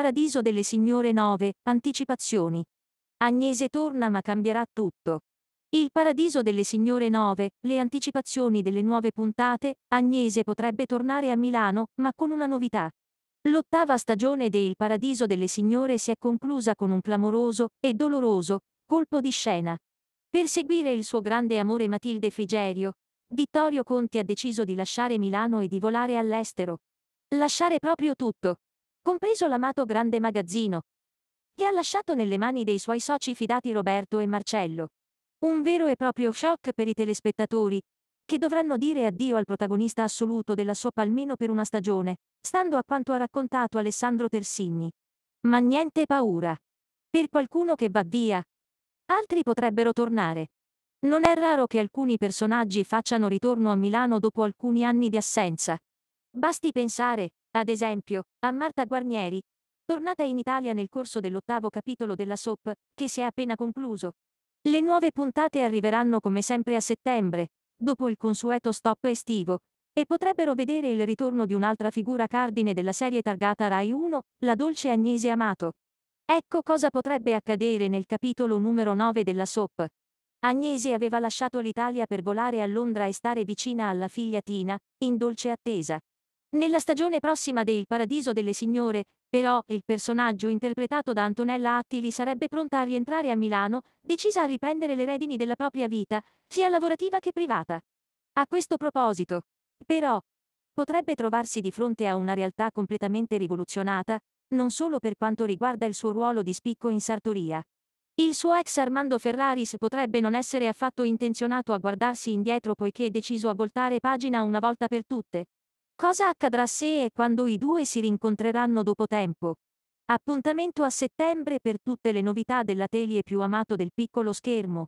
Paradiso delle Signore 9, anticipazioni. Agnese torna ma cambierà tutto. Il Paradiso delle Signore 9, le anticipazioni delle nuove puntate, Agnese potrebbe tornare a Milano, ma con una novità. L'ottava stagione de Paradiso delle Signore si è conclusa con un clamoroso e doloroso colpo di scena. Per seguire il suo grande amore Matilde Frigerio, Vittorio Conti ha deciso di lasciare Milano e di volare all'estero. Lasciare proprio tutto, compreso l'amato grande magazzino, che ha lasciato nelle mani dei suoi soci fidati Roberto e Marcello. Un vero e proprio shock per i telespettatori, che dovranno dire addio al protagonista assoluto della sua palmino per una stagione, stando a quanto ha raccontato Alessandro Tersigni. Ma niente paura. Per qualcuno che va via, altri potrebbero tornare. Non è raro che alcuni personaggi facciano ritorno a Milano dopo alcuni anni di assenza. Basti pensare, ad esempio, a Marta Guarnieri, tornata in Italia nel corso dell'ottavo capitolo della SOP, che si è appena concluso. Le nuove puntate arriveranno come sempre a settembre, dopo il consueto stop estivo, e potrebbero vedere il ritorno di un'altra figura cardine della serie targata Rai 1, la dolce Agnese Amato. Ecco cosa potrebbe accadere nel capitolo numero 9 della SOP. Agnese aveva lasciato l'Italia per volare a Londra e stare vicina alla figlia Tina, in dolce attesa. Nella stagione prossima de Il Paradiso delle Signore, però, il personaggio interpretato da Antonella Attili sarebbe pronta a rientrare a Milano, decisa a riprendere le redini della propria vita, sia lavorativa che privata. A questo proposito, però, potrebbe trovarsi di fronte a una realtà completamente rivoluzionata, non solo per quanto riguarda il suo ruolo di spicco in sartoria. Il suo ex Armando Ferraris potrebbe non essere affatto intenzionato a guardarsi indietro poiché è deciso a voltare pagina una volta per tutte, Cosa accadrà se e quando i due si rincontreranno dopo tempo? Appuntamento a settembre per tutte le novità della tele più amato del piccolo schermo,